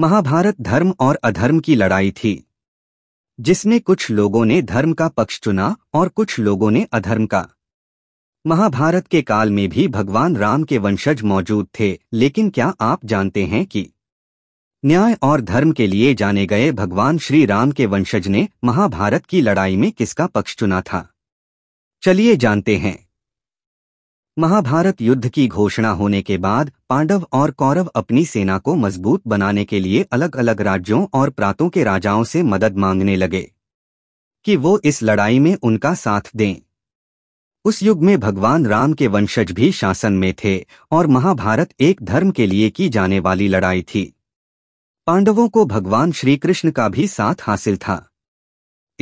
महाभारत धर्म और अधर्म की लड़ाई थी जिसमें कुछ लोगों ने धर्म का पक्ष चुना और कुछ लोगों ने अधर्म का महाभारत के काल में भी भगवान राम के वंशज मौजूद थे लेकिन क्या आप जानते हैं कि न्याय और धर्म के लिए जाने गए भगवान श्री राम के वंशज ने महाभारत की लड़ाई में किसका पक्ष चुना था चलिए जानते हैं महाभारत युद्ध की घोषणा होने के बाद पांडव और कौरव अपनी सेना को मजबूत बनाने के लिए अलग अलग राज्यों और प्रांतों के राजाओं से मदद मांगने लगे कि वो इस लड़ाई में उनका साथ दें उस युग में भगवान राम के वंशज भी शासन में थे और महाभारत एक धर्म के लिए की जाने वाली लड़ाई थी पांडवों को भगवान श्रीकृष्ण का भी साथ हासिल था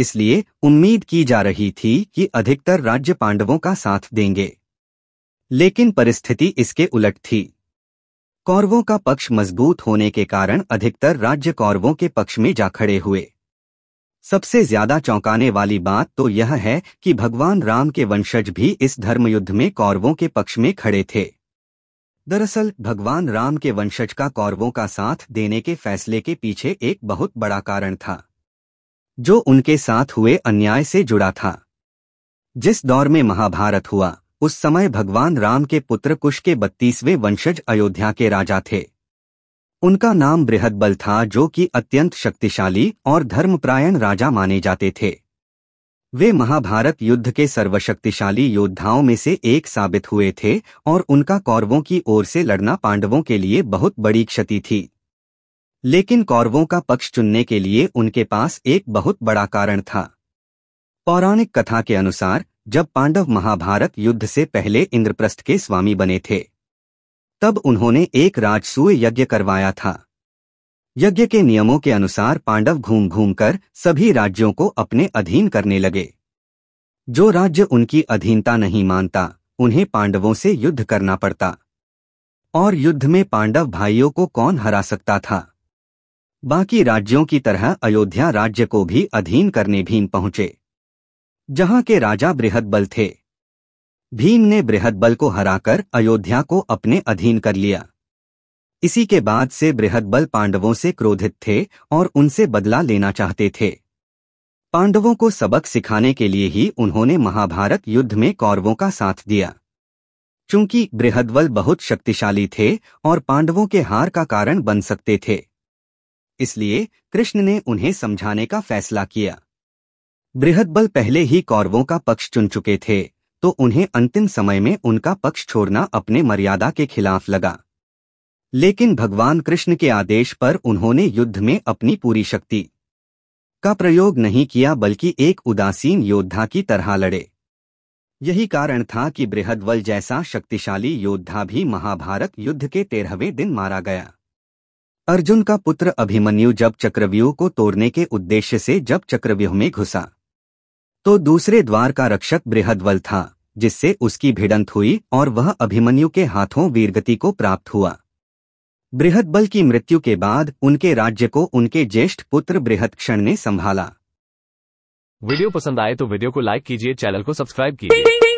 इसलिए उम्मीद की जा रही थी कि अधिकतर राज्य पांडवों का साथ देंगे लेकिन परिस्थिति इसके उलट थी कौरवों का पक्ष मजबूत होने के कारण अधिकतर राज्य कौरवों के पक्ष में जा खड़े हुए सबसे ज्यादा चौंकाने वाली बात तो यह है कि भगवान राम के वंशज भी इस धर्मयुद्ध में कौरवों के पक्ष में खड़े थे दरअसल भगवान राम के वंशज का कौरवों का साथ देने के फैसले के पीछे एक बहुत बड़ा कारण था जो उनके साथ हुए अन्याय से जुड़ा था जिस दौर में महाभारत हुआ उस समय भगवान राम के पुत्र कुश के बत्तीसवें वंशज अयोध्या के राजा थे उनका नाम बृहदबल था जो कि अत्यंत शक्तिशाली और धर्मप्रायण राजा माने जाते थे वे महाभारत युद्ध के सर्वशक्तिशाली योद्धाओं में से एक साबित हुए थे और उनका कौरवों की ओर से लड़ना पांडवों के लिए बहुत बड़ी क्षति थी लेकिन कौरवों का पक्ष चुनने के लिए उनके पास एक बहुत बड़ा कारण था पौराणिक कथा के अनुसार जब पांडव महाभारत युद्ध से पहले इंद्रप्रस्थ के स्वामी बने थे तब उन्होंने एक राजसूय यज्ञ करवाया था यज्ञ के नियमों के अनुसार पांडव घूम घूम कर सभी राज्यों को अपने अधीन करने लगे जो राज्य उनकी अधीनता नहीं मानता उन्हें पांडवों से युद्ध करना पड़ता और युद्ध में पांडव भाइयों को कौन हरा सकता था बाकी राज्यों की तरह अयोध्या राज्य को भी अधीन करने भीम पहुंचे जहां के राजा बृहद थे भीम ने बृहद को हराकर अयोध्या को अपने अधीन कर लिया इसी के बाद से बृहद पांडवों से क्रोधित थे और उनसे बदला लेना चाहते थे पांडवों को सबक सिखाने के लिए ही उन्होंने महाभारत युद्ध में कौरवों का साथ दिया चूंकि बृहदबल बहुत शक्तिशाली थे और पांडवों के हार का कारण बन सकते थे इसलिए कृष्ण ने उन्हें समझाने का फैसला किया बृहद बल पहले ही कौरवों का पक्ष चुन चुके थे तो उन्हें अंतिम समय में उनका पक्ष छोड़ना अपने मर्यादा के खिलाफ लगा लेकिन भगवान कृष्ण के आदेश पर उन्होंने युद्ध में अपनी पूरी शक्ति का प्रयोग नहीं किया बल्कि एक उदासीन योद्धा की तरह लड़े यही कारण था कि बृहदवल जैसा शक्तिशाली योद्धा भी महाभारत युद्ध के तेरहवें दिन मारा गया अर्जुन का पुत्र अभिमन्यु जब चक्रव्यूह को तोड़ने के उद्देश्य से जब चक्रव्यूह में घुसा तो दूसरे द्वार का रक्षक बृहदवल था जिससे उसकी भिड़ंत हुई और वह अभिमन्यु के हाथों वीरगति को प्राप्त हुआ बृहद बल की मृत्यु के बाद उनके राज्य को उनके ज्येष्ठ पुत्र बृहद क्षण ने संभाला वीडियो पसंद आए तो वीडियो को लाइक कीजिए चैनल को सब्सक्राइब कीजिए